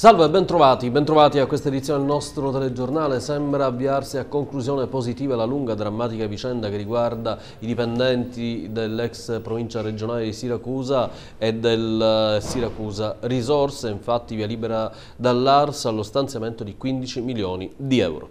Salve, bentrovati, bentrovati a questa edizione del nostro telegiornale. Sembra avviarsi a conclusione positiva la lunga drammatica vicenda che riguarda i dipendenti dell'ex provincia regionale di Siracusa e del eh, Siracusa Risorse, infatti via libera dall'ARS allo stanziamento di 15 milioni di euro.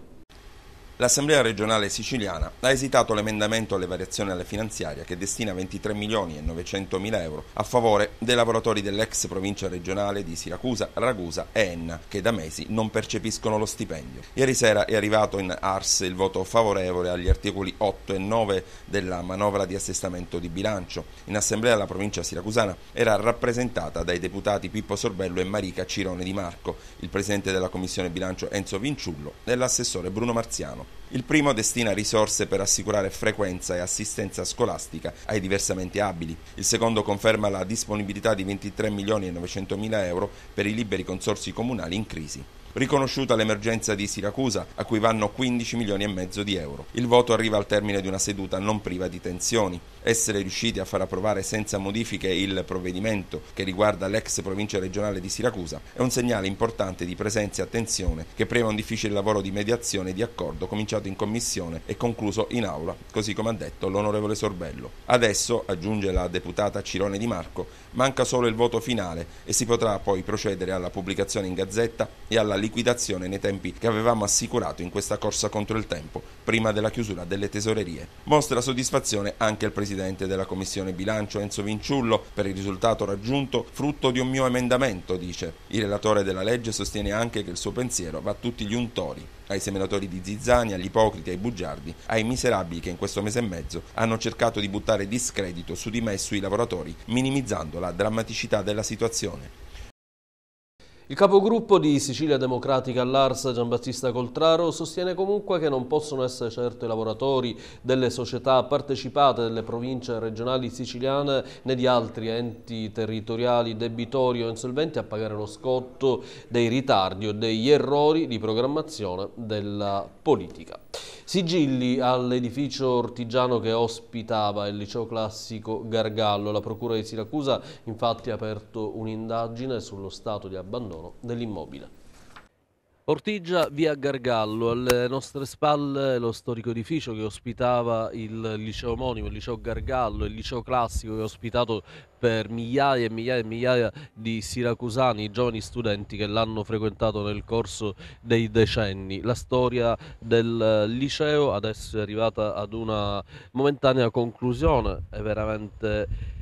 L'Assemblea regionale siciliana ha esitato l'emendamento alle variazioni alla finanziaria che destina 23 milioni e 900 mila euro a favore dei lavoratori dell'ex provincia regionale di Siracusa, Ragusa e Enna che da mesi non percepiscono lo stipendio. Ieri sera è arrivato in Ars il voto favorevole agli articoli 8 e 9 della manovra di assestamento di bilancio. In Assemblea la provincia siracusana era rappresentata dai deputati Pippo Sorbello e Marica Cirone Di Marco, il presidente della Commissione bilancio Enzo Vinciullo e l'assessore Bruno Marziano. Il primo destina risorse per assicurare frequenza e assistenza scolastica ai diversamente abili, il secondo conferma la disponibilità di 23 milioni e 900 mila euro per i liberi consorsi comunali in crisi riconosciuta l'emergenza di Siracusa, a cui vanno 15 milioni e mezzo di euro. Il voto arriva al termine di una seduta non priva di tensioni. Essere riusciti a far approvare senza modifiche il provvedimento che riguarda l'ex provincia regionale di Siracusa è un segnale importante di presenza e attenzione che preva un difficile lavoro di mediazione e di accordo cominciato in commissione e concluso in aula, così come ha detto l'onorevole Sorbello. Adesso, aggiunge la deputata Cirone Di Marco, Manca solo il voto finale e si potrà poi procedere alla pubblicazione in gazzetta e alla liquidazione nei tempi che avevamo assicurato in questa corsa contro il tempo, prima della chiusura delle tesorerie. Mostra soddisfazione anche il presidente della Commissione Bilancio Enzo Vinciullo per il risultato raggiunto, frutto di un mio emendamento, dice. Il relatore della legge sostiene anche che il suo pensiero va a tutti gli untori ai seminatori di zizzani, agli ipocriti, ai bugiardi, ai miserabili che in questo mese e mezzo hanno cercato di buttare discredito su di me e sui lavoratori, minimizzando la drammaticità della situazione. Il capogruppo di Sicilia Democratica all'Arsa, Giambattista Coltraro, sostiene comunque che non possono essere certo i lavoratori delle società partecipate delle province regionali siciliane né di altri enti territoriali debitori o insolventi a pagare lo scotto dei ritardi o degli errori di programmazione della politica. Sigilli all'edificio ortigiano che ospitava il liceo classico Gargallo. La procura di Siracusa infatti ha aperto un'indagine sullo stato di abbandono loro dell'immobile. Ortigia, via Gargallo, alle nostre spalle lo storico edificio che ospitava il liceo omonimo, il liceo Gargallo, il liceo classico che ha ospitato per migliaia e migliaia e migliaia di siracusani, giovani studenti che l'hanno frequentato nel corso dei decenni. La storia del liceo adesso è arrivata ad una momentanea conclusione, è veramente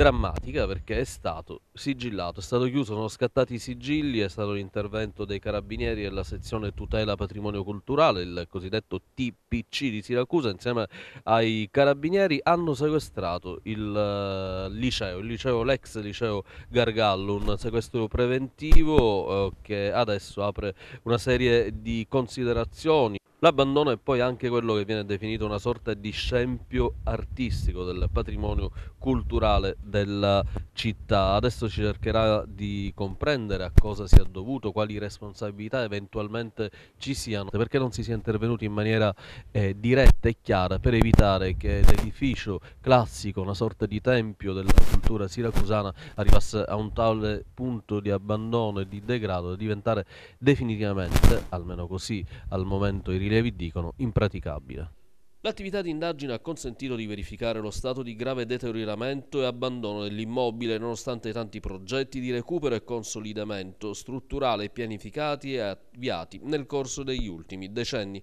drammatica perché è stato sigillato, è stato chiuso, sono scattati i sigilli, è stato l'intervento dei carabinieri della sezione tutela patrimonio culturale, il cosiddetto TPC di Siracusa, insieme ai carabinieri hanno sequestrato il uh, liceo, il liceo, l'ex liceo Gargallo, un sequestro preventivo uh, che adesso apre una serie di considerazioni L'abbandono è poi anche quello che viene definito una sorta di scempio artistico del patrimonio culturale della città. Adesso ci cercherà di comprendere a cosa sia dovuto, quali responsabilità eventualmente ci siano, perché non si sia intervenuti in maniera eh, diretta e chiara per evitare che l'edificio classico, una sorta di tempio della cultura siracusana, arrivasse a un tale punto di abbandono e di degrado da diventare definitivamente, almeno così al momento irrilevante, rilievi dicono impraticabile. L'attività di indagine ha consentito di verificare lo stato di grave deterioramento e abbandono dell'immobile nonostante tanti progetti di recupero e consolidamento strutturale pianificati e avviati nel corso degli ultimi decenni.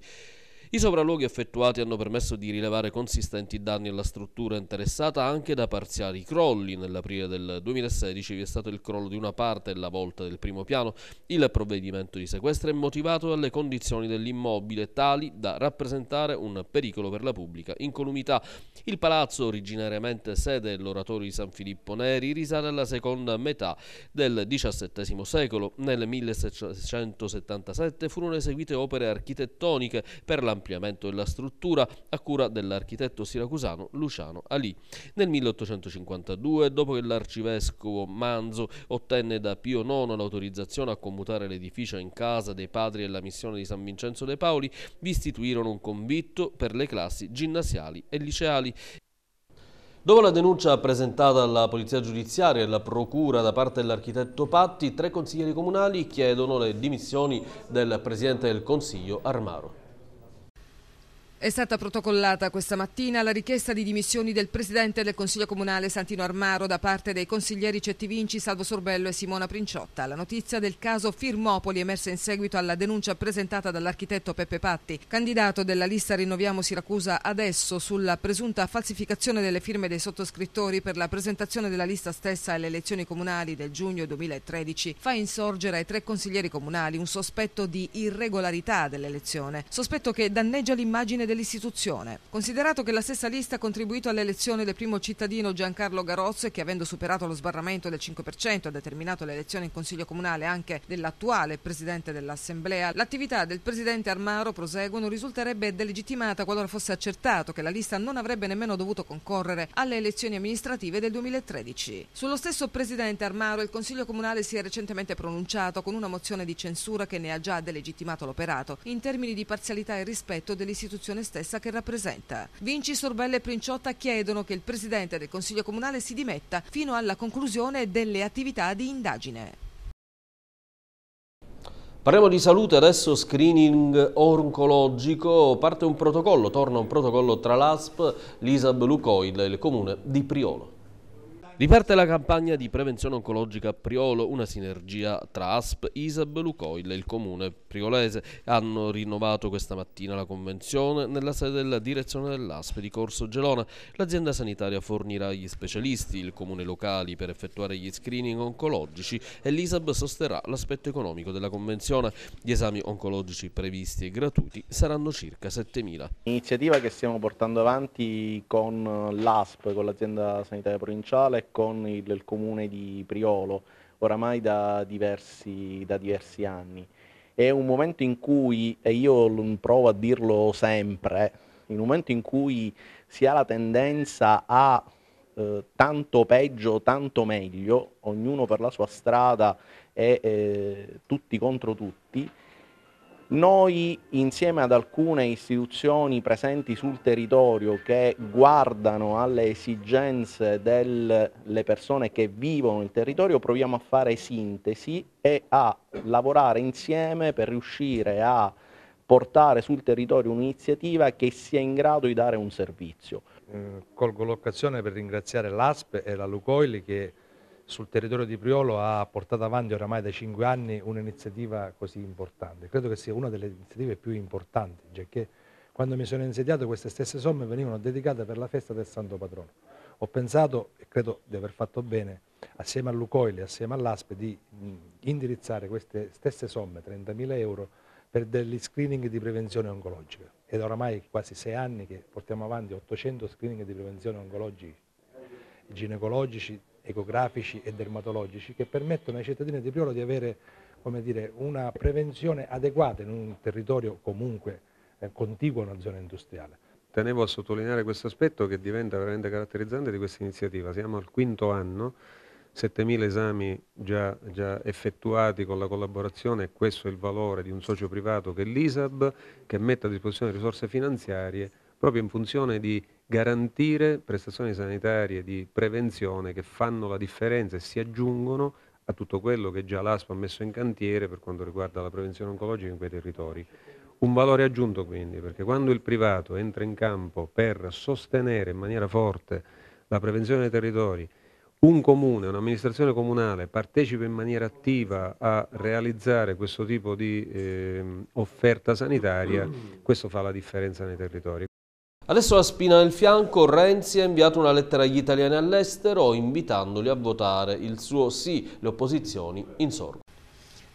I sopralluoghi effettuati hanno permesso di rilevare consistenti danni alla struttura interessata anche da parziali crolli. Nell'aprile del 2016 vi è stato il crollo di una parte della volta del primo piano. Il provvedimento di sequestro è motivato dalle condizioni dell'immobile tali da rappresentare un pericolo per la pubblica incolumità. Il palazzo, originariamente sede dell'oratorio di San Filippo Neri, risale alla seconda metà del XVII secolo. Nel 1677 furono eseguite opere architettoniche per la ampliamento della struttura a cura dell'architetto siracusano Luciano Ali. Nel 1852, dopo che l'arcivescovo Manzo ottenne da Pio IX l'autorizzazione a commutare l'edificio in casa dei padri della missione di San Vincenzo de Paoli, vi istituirono un convitto per le classi ginnasiali e liceali. Dopo la denuncia presentata alla Polizia Giudiziaria e alla Procura da parte dell'architetto Patti, tre consiglieri comunali chiedono le dimissioni del Presidente del Consiglio Armaro. È stata protocollata questa mattina la richiesta di dimissioni del presidente del Consiglio Comunale Santino Armaro da parte dei consiglieri Cettivinci, Salvo Sorbello e Simona Princiotta. La notizia del caso Firmopoli emersa in seguito alla denuncia presentata dall'architetto Peppe Patti, candidato della lista Rinnoviamo Siracusa adesso sulla presunta falsificazione delle firme dei sottoscrittori per la presentazione della lista stessa alle elezioni comunali del giugno 2013, fa insorgere ai tre consiglieri comunali un sospetto di irregolarità dell'elezione, sospetto che danneggia l'immagine dell'istituzione. Considerato che la stessa lista ha contribuito all'elezione del primo cittadino Giancarlo Garozzo e che avendo superato lo sbarramento del 5% ha determinato l'elezione in Consiglio Comunale anche dell'attuale Presidente dell'Assemblea, l'attività del Presidente Armaro, proseguono, risulterebbe delegittimata qualora fosse accertato che la lista non avrebbe nemmeno dovuto concorrere alle elezioni amministrative del 2013. Sullo stesso Presidente Armaro il Consiglio Comunale si è recentemente pronunciato con una mozione di censura che ne ha già delegittimato l'operato in termini di parzialità e rispetto dell'istituzione associazione stessa che rappresenta. Vinci Sorbelle e Princiotta chiedono che il presidente del Consiglio Comunale si dimetta fino alla conclusione delle attività di indagine. Parliamo di salute, adesso screening oncologico, parte un protocollo, torna un protocollo tra l'ASP, l'ISAB Lucoil e il comune di Priolo. Riparte la campagna di prevenzione oncologica a Priolo, una sinergia tra ASP, ISAB, Lucoil e il comune frigolese hanno rinnovato questa mattina la convenzione nella sede della direzione dell'ASP di Corso Gelona. L'azienda sanitaria fornirà gli specialisti, il comune locali per effettuare gli screening oncologici e l'ISAB sosterrà l'aspetto economico della convenzione. Gli esami oncologici previsti e gratuiti saranno circa 7.000. Iniziativa che stiamo portando avanti con l'ASP, con l'azienda sanitaria provinciale e con il, il comune di Priolo oramai da diversi, da diversi anni è un momento in cui, e io provo a dirlo sempre, in un momento in cui si ha la tendenza a eh, tanto peggio, tanto meglio, ognuno per la sua strada e eh, tutti contro tutti, noi insieme ad alcune istituzioni presenti sul territorio che guardano alle esigenze delle persone che vivono il territorio proviamo a fare sintesi e a lavorare insieme per riuscire a portare sul territorio un'iniziativa che sia in grado di dare un servizio. Eh, colgo l'occasione per ringraziare l'ASP e la Lucoili che sul territorio di Priolo ha portato avanti oramai da cinque anni un'iniziativa così importante. Credo che sia una delle iniziative più importanti, già che quando mi sono insediato queste stesse somme venivano dedicate per la festa del Santo Patrono. Ho pensato, e credo di aver fatto bene, assieme a Lucoili, assieme all'ASPE, di mm, indirizzare queste stesse somme, 30.000 euro, per degli screening di prevenzione oncologica. Ed oramai quasi sei anni che portiamo avanti 800 screening di prevenzione oncologici, ginecologici, ecografici e dermatologici che permettono ai cittadini di Priolo di avere dire, una prevenzione adeguata in un territorio comunque eh, contiguo a una zona industriale. Tenevo a sottolineare questo aspetto che diventa veramente caratterizzante di questa iniziativa. Siamo al quinto anno, 7.000 esami già, già, effettuati con la collaborazione e questo è il valore di un socio privato che è l'ISAB che mette a disposizione risorse finanziarie proprio in funzione di garantire prestazioni sanitarie di prevenzione che fanno la differenza e si aggiungono a tutto quello che già l'ASPA ha messo in cantiere per quanto riguarda la prevenzione oncologica in quei territori. Un valore aggiunto quindi, perché quando il privato entra in campo per sostenere in maniera forte la prevenzione dei territori, un comune, un'amministrazione comunale partecipa in maniera attiva a realizzare questo tipo di eh, offerta sanitaria, questo fa la differenza nei territori. Adesso la spina nel fianco, Renzi ha inviato una lettera agli italiani all'estero invitandoli a votare il suo sì, le opposizioni insorgono.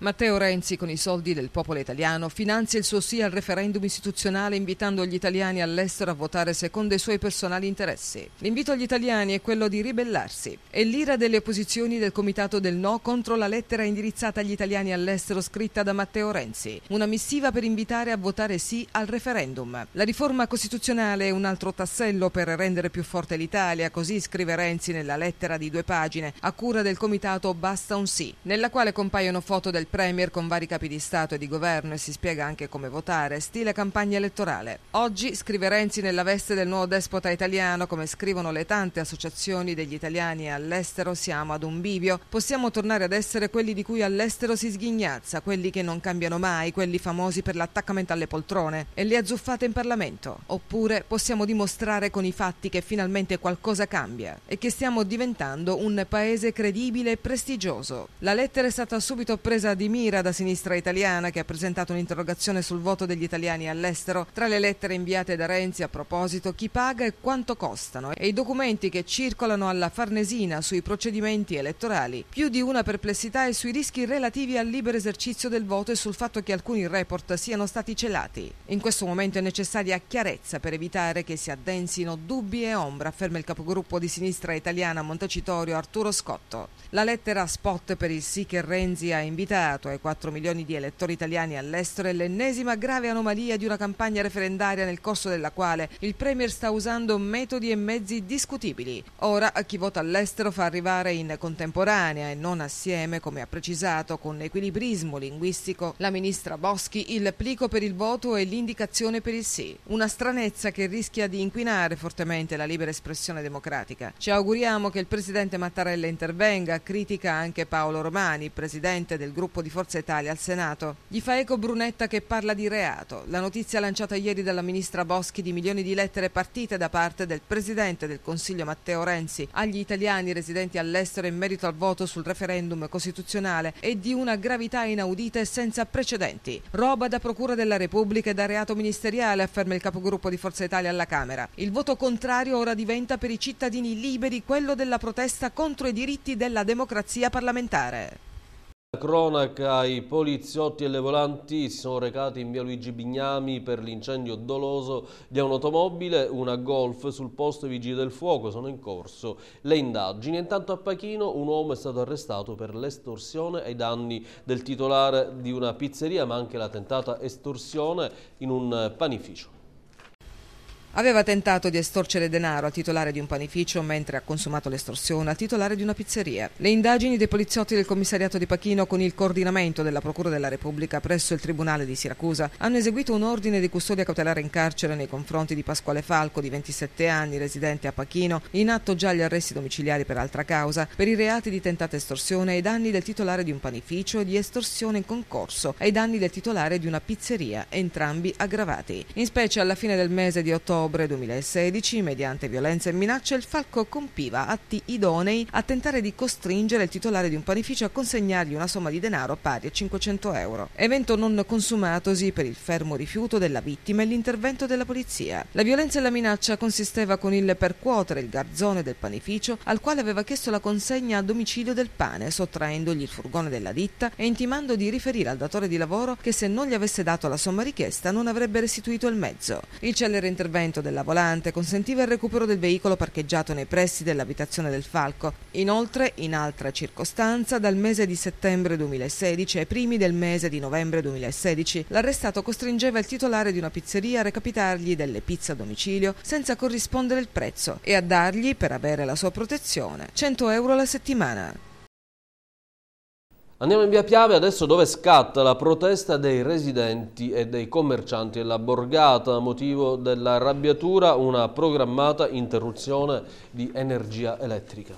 Matteo Renzi con i soldi del popolo italiano finanzia il suo sì al referendum istituzionale invitando gli italiani all'estero a votare secondo i suoi personali interessi. L'invito agli italiani è quello di ribellarsi. È l'ira delle opposizioni del comitato del no contro la lettera indirizzata agli italiani all'estero scritta da Matteo Renzi, una missiva per invitare a votare sì al referendum. La riforma costituzionale è un altro tassello per rendere più forte l'Italia, così scrive Renzi nella lettera di due pagine a cura del comitato Basta un sì, nella quale compaiono foto del Premier con vari capi di Stato e di governo e si spiega anche come votare, stile campagna elettorale. Oggi scrive Renzi nella veste del nuovo despota italiano, come scrivono le tante associazioni degli italiani all'estero, siamo ad un bivio. Possiamo tornare ad essere quelli di cui all'estero si sghignazza, quelli che non cambiano mai, quelli famosi per l'attaccamento alle poltrone e le azzuffate in Parlamento. Oppure possiamo dimostrare con i fatti che finalmente qualcosa cambia e che stiamo diventando un paese credibile e prestigioso. La lettera è stata subito presa di di mira da sinistra italiana che ha presentato un'interrogazione sul voto degli italiani all'estero. Tra le lettere inviate da Renzi a proposito, chi paga e quanto costano e i documenti che circolano alla Farnesina sui procedimenti elettorali. Più di una perplessità è sui rischi relativi al libero esercizio del voto e sul fatto che alcuni report siano stati celati. In questo momento è necessaria chiarezza per evitare che si addensino dubbi e ombra, afferma il capogruppo di sinistra italiana Montecitorio Arturo Scotto. La lettera spot per il sì che Renzi ha invitato rivelato ai 4 milioni di elettori italiani all'estero è l'ennesima grave anomalia di una campagna referendaria nel corso della quale il Premier sta usando metodi e mezzi discutibili. Ora chi vota all'estero fa arrivare in contemporanea e non assieme, come ha precisato con equilibrismo linguistico la ministra Boschi, il plico per il voto e l'indicazione per il sì. Una stranezza che rischia di inquinare fortemente la libera espressione democratica. Ci auguriamo che il presidente Mattarella intervenga, critica anche Paolo Romani, presidente del gruppo gruppo di Forza Italia al Senato. Gli fa eco Brunetta che parla di reato. La notizia lanciata ieri dalla ministra Boschi di milioni di lettere partite da parte del presidente del Consiglio Matteo Renzi agli italiani residenti all'estero in merito al voto sul referendum costituzionale è di una gravità inaudita e senza precedenti. Roba da Procura della Repubblica e da reato ministeriale, afferma il capogruppo di Forza Italia alla Camera. Il voto contrario ora diventa per i cittadini liberi quello della protesta contro i diritti della democrazia parlamentare. Cronaca, i poliziotti e le volanti si sono recati in via Luigi Bignami per l'incendio doloso di un'automobile, una golf sul posto vigili del fuoco, sono in corso le indagini. Intanto a Pachino un uomo è stato arrestato per l'estorsione ai danni del titolare di una pizzeria ma anche la tentata estorsione in un panificio. Aveva tentato di estorcere denaro al titolare di un panificio mentre ha consumato l'estorsione al titolare di una pizzeria. Le indagini dei poliziotti del commissariato di Pachino con il coordinamento della Procura della Repubblica presso il Tribunale di Siracusa hanno eseguito un ordine di custodia cautelare in carcere nei confronti di Pasquale Falco di 27 anni residente a Pachino in atto già agli arresti domiciliari per altra causa per i reati di tentata estorsione ai danni del titolare di un panificio e di estorsione in concorso ai danni del titolare di una pizzeria entrambi aggravati. In specie alla fine del mese di ottobre ottobre 2016, mediante violenza e minacce, il Falco compiva atti idonei a tentare di costringere il titolare di un panificio a consegnargli una somma di denaro pari a 500 euro. Evento non consumatosi per il fermo rifiuto della vittima e l'intervento della polizia. La violenza e la minaccia consisteva con il percuotere il garzone del panificio al quale aveva chiesto la consegna a domicilio del pane, sottraendogli il furgone della ditta e intimando di riferire al datore di lavoro che se non gli avesse dato la somma richiesta non avrebbe restituito il mezzo. Il celere intervento L'atteggiamento della volante consentiva il recupero del veicolo parcheggiato nei pressi dell'abitazione del Falco. Inoltre, in altra circostanza, dal mese di settembre 2016 ai primi del mese di novembre 2016, l'arrestato costringeva il titolare di una pizzeria a recapitargli delle pizze a domicilio senza corrispondere il prezzo e a dargli, per avere la sua protezione, 100 euro alla settimana. Andiamo in via Piave adesso dove scatta la protesta dei residenti e dei commercianti della borgata a motivo della rabbiatura una programmata interruzione di energia elettrica.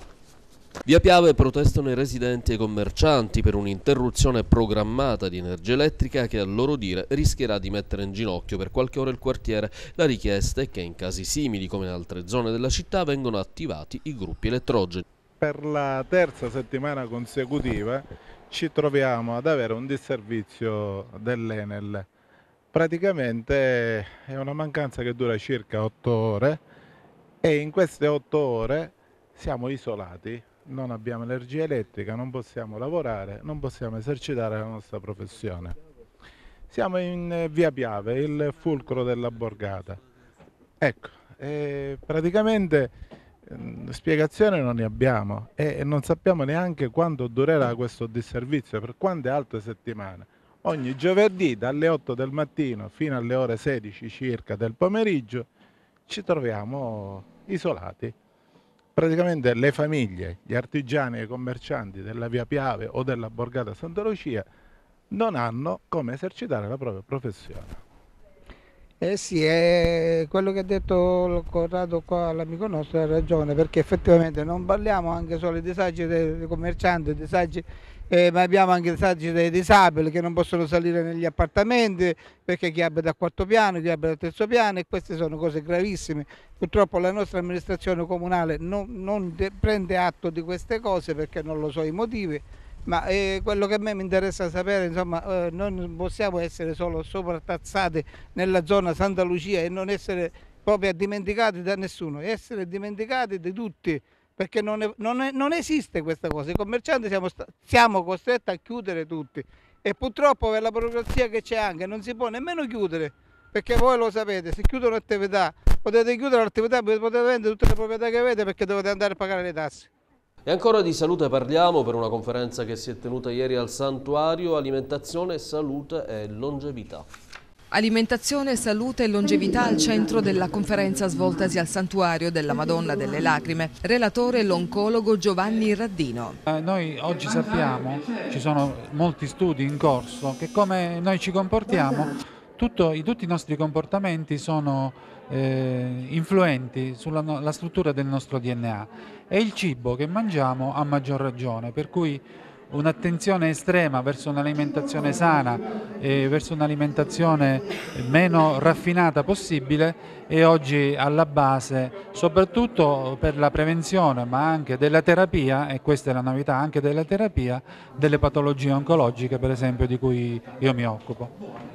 Via Piave protestano i residenti e i commercianti per un'interruzione programmata di energia elettrica che a loro dire rischierà di mettere in ginocchio per qualche ora il quartiere. La richiesta è che in casi simili come in altre zone della città vengano attivati i gruppi elettrogeni per la terza settimana consecutiva ci troviamo ad avere un disservizio dell'Enel. Praticamente è una mancanza che dura circa otto ore e in queste otto ore siamo isolati, non abbiamo energia elettrica, non possiamo lavorare, non possiamo esercitare la nostra professione. Siamo in eh, via Piave, il fulcro della borgata. Ecco, eh, praticamente Ehm, spiegazione non ne abbiamo e non sappiamo neanche quanto durerà questo disservizio, per quante altre settimane. Ogni giovedì dalle 8 del mattino fino alle ore 16 circa del pomeriggio ci troviamo isolati. Praticamente le famiglie, gli artigiani e i commercianti della Via Piave o della Borgata Santa Lucia non hanno come esercitare la propria professione. Eh sì, eh, quello che ha detto Corrado qua all'amico nostro ha ragione, perché effettivamente non parliamo anche solo dei disagi dei commercianti, dei disagi, eh, ma abbiamo anche dei disagi dei disabili che non possono salire negli appartamenti perché chi abita a quarto piano, chi abita a terzo piano e queste sono cose gravissime. Purtroppo la nostra amministrazione comunale non, non prende atto di queste cose perché non lo so i motivi ma eh, quello che a me mi interessa sapere, insomma, eh, noi non possiamo essere solo soprattazzati nella zona Santa Lucia e non essere proprio dimenticati da nessuno, essere dimenticati di tutti, perché non, è, non, è, non esiste questa cosa, i commercianti siamo, siamo costretti a chiudere tutti e purtroppo per la burocrazia che c'è anche non si può nemmeno chiudere, perché voi lo sapete, se chiudono attività potete chiudere l'attività, potete vendere tutte le proprietà che avete perché dovete andare a pagare le tasse. E ancora di salute parliamo per una conferenza che si è tenuta ieri al Santuario Alimentazione, Salute e Longevità. Alimentazione, salute e longevità al centro della conferenza svoltasi al Santuario della Madonna delle Lacrime. Relatore l'oncologo Giovanni Raddino. Eh, noi oggi sappiamo, ci sono molti studi in corso, che come noi ci comportiamo tutto, i, tutti i nostri comportamenti sono eh, influenti sulla struttura del nostro DNA e il cibo che mangiamo ha maggior ragione, per cui un'attenzione estrema verso un'alimentazione sana e verso un'alimentazione meno raffinata possibile e oggi alla base, soprattutto per la prevenzione ma anche della terapia, e questa è la novità anche della terapia, delle patologie oncologiche per esempio di cui io mi occupo.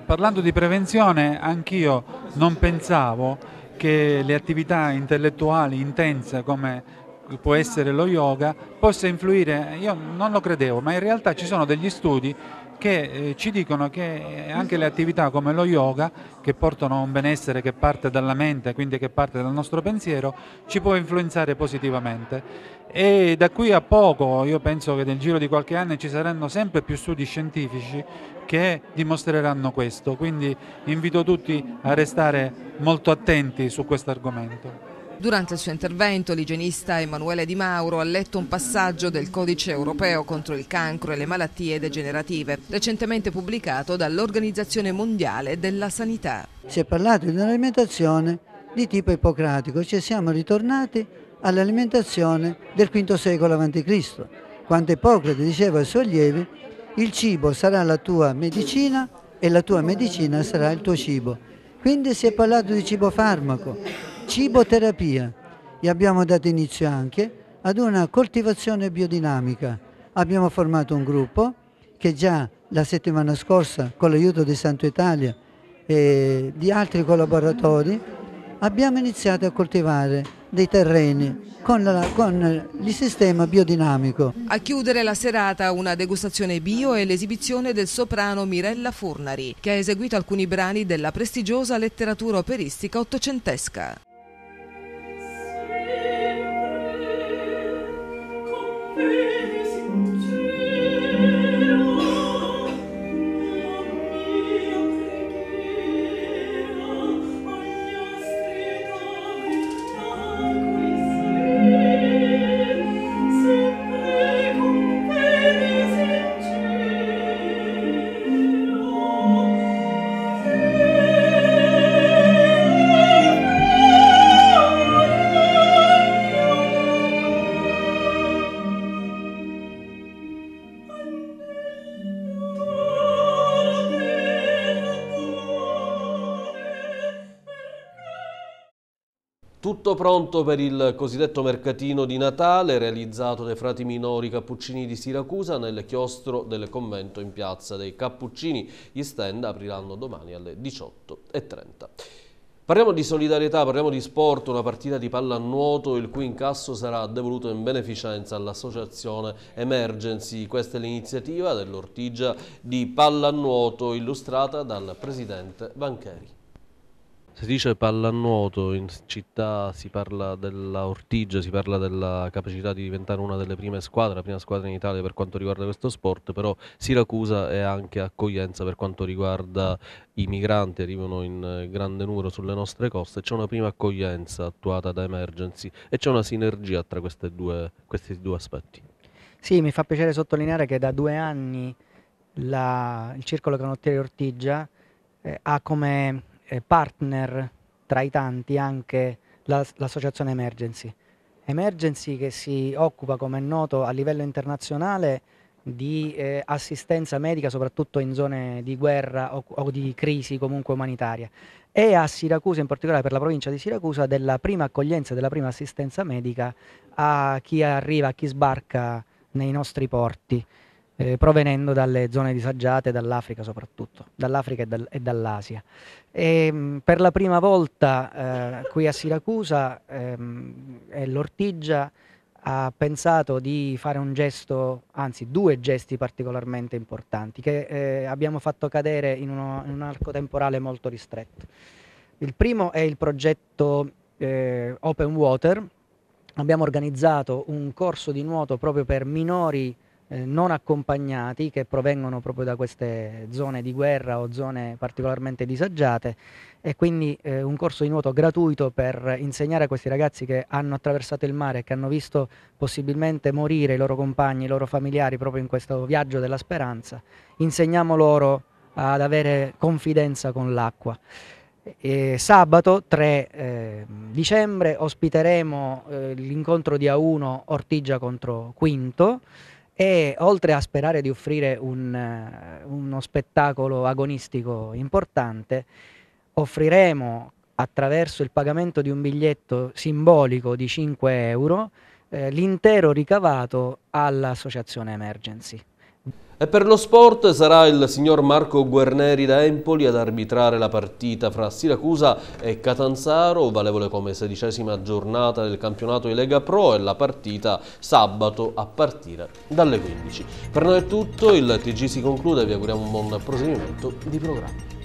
Parlando di prevenzione anch'io non pensavo che le attività intellettuali intense come può essere lo yoga, possa influire, io non lo credevo, ma in realtà ci sono degli studi che eh, ci dicono che eh, anche le attività come lo yoga, che portano a un benessere che parte dalla mente, quindi che parte dal nostro pensiero, ci può influenzare positivamente. E da qui a poco, io penso che nel giro di qualche anno ci saranno sempre più studi scientifici che dimostreranno questo, quindi invito tutti a restare molto attenti su questo argomento. Durante il suo intervento l'igienista Emanuele Di Mauro ha letto un passaggio del Codice europeo contro il cancro e le malattie degenerative, recentemente pubblicato dall'Organizzazione Mondiale della Sanità. Si è parlato di un'alimentazione di tipo ippocratico, ci siamo ritornati all'alimentazione del V secolo a.C., quando Ippocrate diceva ai suoi allievi il cibo sarà la tua medicina e la tua medicina sarà il tuo cibo. Quindi si è parlato di cibo farmaco, ciboterapia e abbiamo dato inizio anche ad una coltivazione biodinamica. Abbiamo formato un gruppo che già la settimana scorsa, con l'aiuto di Santo Italia e di altri collaboratori, abbiamo iniziato a coltivare dei terreni con, la, con, il sistema biodinamico. A chiudere la serata una degustazione bio e l'esibizione del soprano Mirella Furnari che ha eseguito alcuni brani della prestigiosa letteratura operistica ottocentesca. Tutto pronto per il cosiddetto mercatino di Natale realizzato dai frati minori Cappuccini di Siracusa nel chiostro del convento in piazza dei Cappuccini. Gli stand apriranno domani alle 18.30. Parliamo di solidarietà, parliamo di sport, una partita di pallanuoto il cui incasso sarà devoluto in beneficenza all'associazione Emergency. Questa è l'iniziativa dell'ortigia di pallanuoto illustrata dal presidente Bancheri si dice pallanuoto, in città si parla della ortigia, si parla della capacità di diventare una delle prime squadre, la prima squadra in Italia per quanto riguarda questo sport, però Siracusa è anche accoglienza per quanto riguarda i migranti, arrivano in grande numero sulle nostre coste, c'è una prima accoglienza attuata da Emergency e c'è una sinergia tra due, questi due aspetti. Sì, mi fa piacere sottolineare che da due anni la, il circolo canottieri Ortigia eh, ha come eh, partner tra i tanti anche l'associazione Emergency. Emergency che si occupa, come è noto, a livello internazionale di eh, assistenza medica soprattutto in zone di guerra o, o, di crisi comunque umanitaria e a Siracusa in particolare per la provincia di Siracusa della prima accoglienza della prima assistenza medica a chi arriva, a chi sbarca nei nostri porti eh, provenendo dalle zone disagiate, dall'Africa soprattutto, dall'Africa e, dal, e dall'Asia. E, ehm, per la prima volta eh, qui a Siracusa ehm, l'Ortigia ha pensato di fare un gesto, anzi due gesti particolarmente importanti che eh, abbiamo fatto cadere in, uno, in, un arco temporale molto ristretto. Il primo è il progetto eh, Open Water, abbiamo organizzato un corso di nuoto proprio per minori eh, non accompagnati che provengono proprio da queste zone di guerra o zone particolarmente disagiate e quindi eh, un corso di nuoto gratuito per insegnare a questi ragazzi che hanno attraversato il mare, e che hanno visto possibilmente morire i loro compagni, i loro familiari proprio in questo viaggio della speranza, insegniamo loro ad avere confidenza con l'acqua. E sabato 3 eh, dicembre ospiteremo eh, l'incontro di A1 Ortigia contro Quinto e oltre a sperare di offrire un, eh, uno spettacolo agonistico importante, offriremo attraverso il pagamento di un biglietto simbolico di 5 euro eh, l'intero ricavato all'associazione Emergency. E per lo sport sarà il signor Marco Guarneri da Empoli ad arbitrare la partita fra Siracusa e Catanzaro, valevole come sedicesima giornata del campionato di Lega Pro e la partita sabato a partire dalle 15. Per noi è tutto, il TG si conclude e vi auguriamo un buon proseguimento di programma.